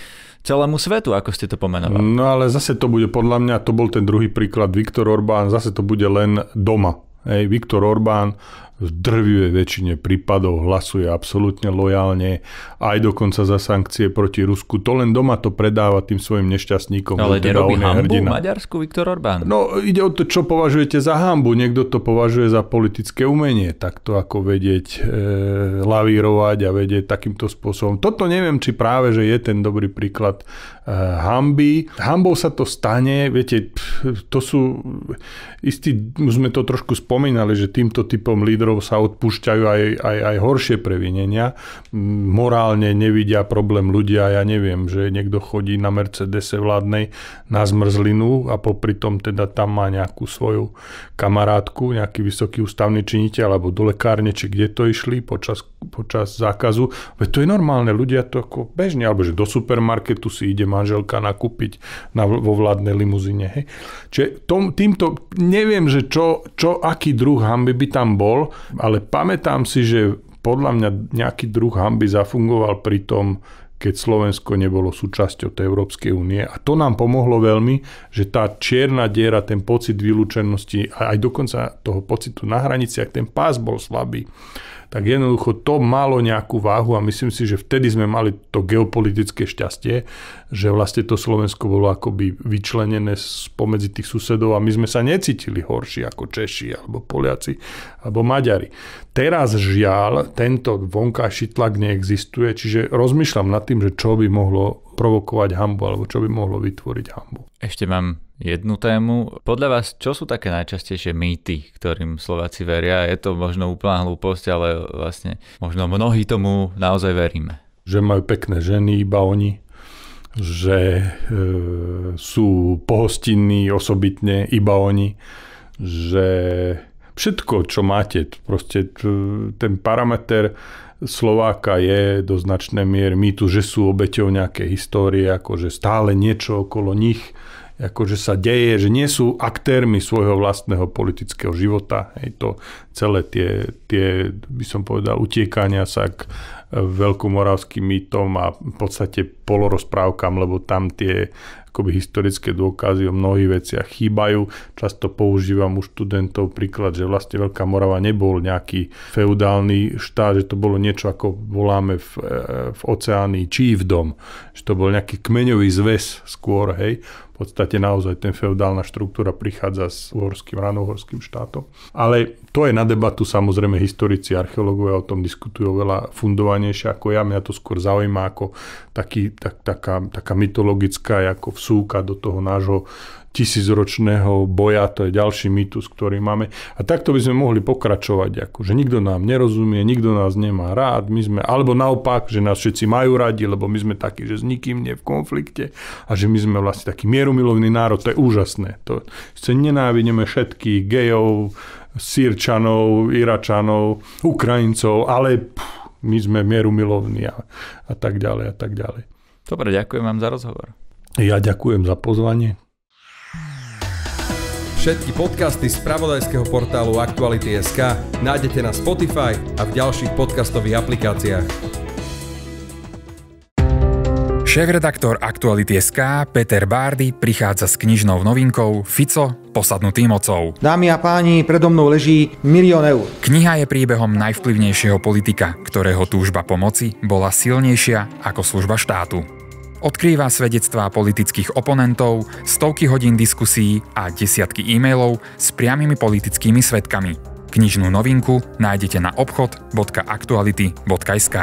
celému svetu, ako ste to pomenovali. No ale zase to bude podľa mňa, to bol ten druhý príklad, Viktor Orbán, zase to bude len doma. Hej, Viktor Orbán v drvivej väčšine prípadov hlasuje absolútne lojálne, aj dokonca za sankcie proti Rusku. To len doma to predáva tým svojim nešťastníkom. Ale teda nerobí hambu hrdina. Maďarsku Viktor Orbán? No ide o to, čo považujete za hambu. Niekto to považuje za politické umenie. Takto ako vedieť e, lavírovať a vedieť takýmto spôsobom. Toto neviem, či práve, že je ten dobrý príklad e, hamby. Hambou sa to stane, viete, to sú istí, sme to trošku spomínali, že týmto typom lídrov ktorou sa odpúšťajú aj, aj, aj horšie previnenia. Morálne nevidia problém ľudia, ja neviem, že niekto chodí na Mercedese vládnej na zmrzlinu a popri tom teda tam má nejakú svoju kamarátku, nejaký vysoký ústavný činiteľ alebo do lekárne, či kde to išli počas, počas zákazu. Veď to je normálne, ľudia to ako bežne, alebo že do supermarketu si ide manželka nakúpiť na, vo vládnej limuzine. Hej. Čiže tom, týmto neviem, že čo, čo, aký druh hamby by tam bol, ale pamätám si, že podľa mňa nejaký druh hamby zafungoval pri tom, keď Slovensko nebolo súčasťou tej Európskej únie. A to nám pomohlo veľmi, že tá čierna diera, ten pocit vylúčenosti a aj dokonca toho pocitu na hraniciach, ten pás bol slabý tak jednoducho to malo nejakú váhu a myslím si, že vtedy sme mali to geopolitické šťastie, že vlastne to Slovensko bolo akoby vyčlenené spomedzi tých susedov a my sme sa necítili horší ako Češi alebo Poliaci alebo Maďari. Teraz žiaľ, tento vonkajší tlak neexistuje, čiže rozmýšľam nad tým, že čo by mohlo provokovať hambu alebo čo by mohlo vytvoriť hambu. Ešte mám jednu tému. Podľa vás, čo sú také najčastejšie mýty, ktorým Slováci veria? Je to možno úplná hlúposť, ale vlastne možno mnohí tomu naozaj veríme. Že majú pekné ženy, iba oni že e, sú pohostinní osobitne, iba oni, že všetko, čo máte, proste t- ten parameter Slováka je do značnej miery mýtu, že sú obeťou nejaké histórie, akože stále niečo okolo nich akože sa deje, že nie sú aktérmi svojho vlastného politického života. Hej, to celé tie, tie, by som povedal, utiekania sa k e, veľkomoravským mýtom a v podstate polorozprávkam, lebo tam tie akoby historické dôkazy o mnohých veciach chýbajú. Často používam u študentov príklad, že vlastne Veľká Morava nebol nejaký feudálny štát, že to bolo niečo ako voláme v, e, v oceáni Čívdom, že to bol nejaký kmeňový zväz skôr, hej v podstate naozaj ten feudálna štruktúra prichádza s uhorským, ranohorským štátom. Ale to je na debatu samozrejme historici, archeológovia o tom diskutujú veľa fundovanejšie ako ja. Mňa to skôr zaujíma ako taký, tak, taká, taká mytologická ako vsúka do toho nášho tisícročného boja, to je ďalší mýtus, ktorý máme. A takto by sme mohli pokračovať, ako, že nikto nám nerozumie, nikto nás nemá rád, my sme, alebo naopak, že nás všetci majú radi, lebo my sme takí, že s nikým nie v konflikte a že my sme vlastne taký mierumilovný národ, to je úžasné. To, sice nenávidíme všetkých gejov, sírčanov, iračanov, Ukrajincov, ale pff, my sme mierumilovní a, a tak ďalej a tak ďalej. Dobre, ďakujem vám za rozhovor. Ja ďakujem za pozvanie. Všetky podcasty z pravodajského portálu Aktuality.sk nájdete na Spotify a v ďalších podcastových aplikáciách. Šéf-redaktor Aktuality.sk Peter Bárdy prichádza s knižnou novinkou Fico posadnutý mocou. Dámy a páni, predo mnou leží milión eur. Kniha je príbehom najvplyvnejšieho politika, ktorého túžba pomoci bola silnejšia ako služba štátu odkrýva svedectvá politických oponentov, stovky hodín diskusí a desiatky e-mailov s priamými politickými svetkami. Knižnú novinku nájdete na obchod.aktuality.sk.